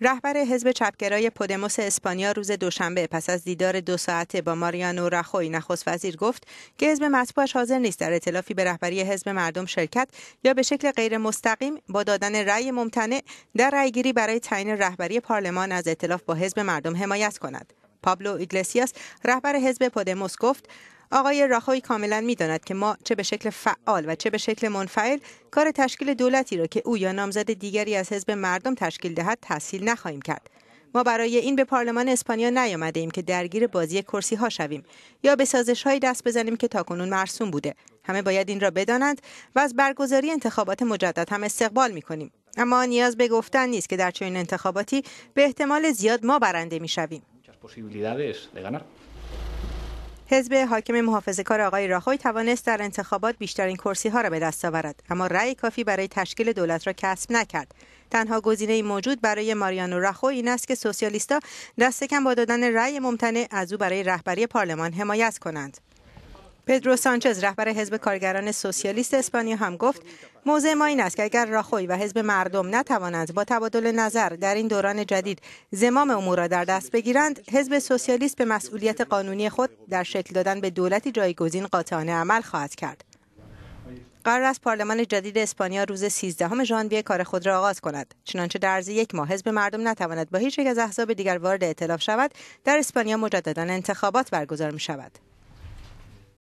رهبر حزب چپگرای پودموس اسپانیا روز دوشنبه پس از دیدار دو ساعته با ماریانو راخوی نخست وزیر گفت که حزب مطبوعش حاضر نیست در اطلافی به رهبری حزب مردم شرکت یا به شکل غیر مستقیم با دادن رأی ممتنع در رأیگیری برای تعیین رهبری پارلمان از اطلاف با حزب مردم حمایت کند. پابلو ایگلسیاس رهبر حزب پودموس گفت آقای راخوی کاملا میداند که ما چه به شکل فعال و چه به شکل منفعل کار تشکیل دولتی را که او یا نامزد دیگری از حزب مردم تشکیل دهد تحصیل نخواهیم کرد ما برای این به پارلمان اسپانیا نیامده ایم که درگیر بازی کرسی ها شویم یا به سازش های دست بزنیم که تاکنون مرسوم بوده همه باید این را بدانند و از برگزاری انتخابات مجدد هم استقبال می کنیم اما نیاز به گفتن نیست که در چنین انتخاباتی به احتمال زیاد ما برنده می حزب حاکم محافظه کار آقای راخوی توانست در انتخابات بیشترین کرسی ها را به دست آورد اما رأی کافی برای تشکیل دولت را کسب نکرد تنها گزینه موجود برای ماریانو راخوی این است که سوسیالیستا دست کم با دادن رأی ممتنع از او برای رهبری پارلمان حمایت کنند پدرو سانچز رهبر حزب کارگران سوسیالیست اسپانیا هم گفت موضع ما این است که اگر راخوی و حزب مردم نتوانند با تبادل نظر در این دوران جدید زمام امور را در دست بگیرند حزب سوسیالیست به مسئولیت قانونی خود در شکل دادن به دولتی جایگزین قاطعانه عمل خواهد کرد قرار است پارلمان جدید اسپانیا روز 13 ژانویه کار خود را آغاز کند چنانچه در عرض یک ماه حزب مردم نتواند با هیچ یک از احزاب دیگر وارد اطلاف شود در اسپانیا مجددا انتخابات برگزار می شود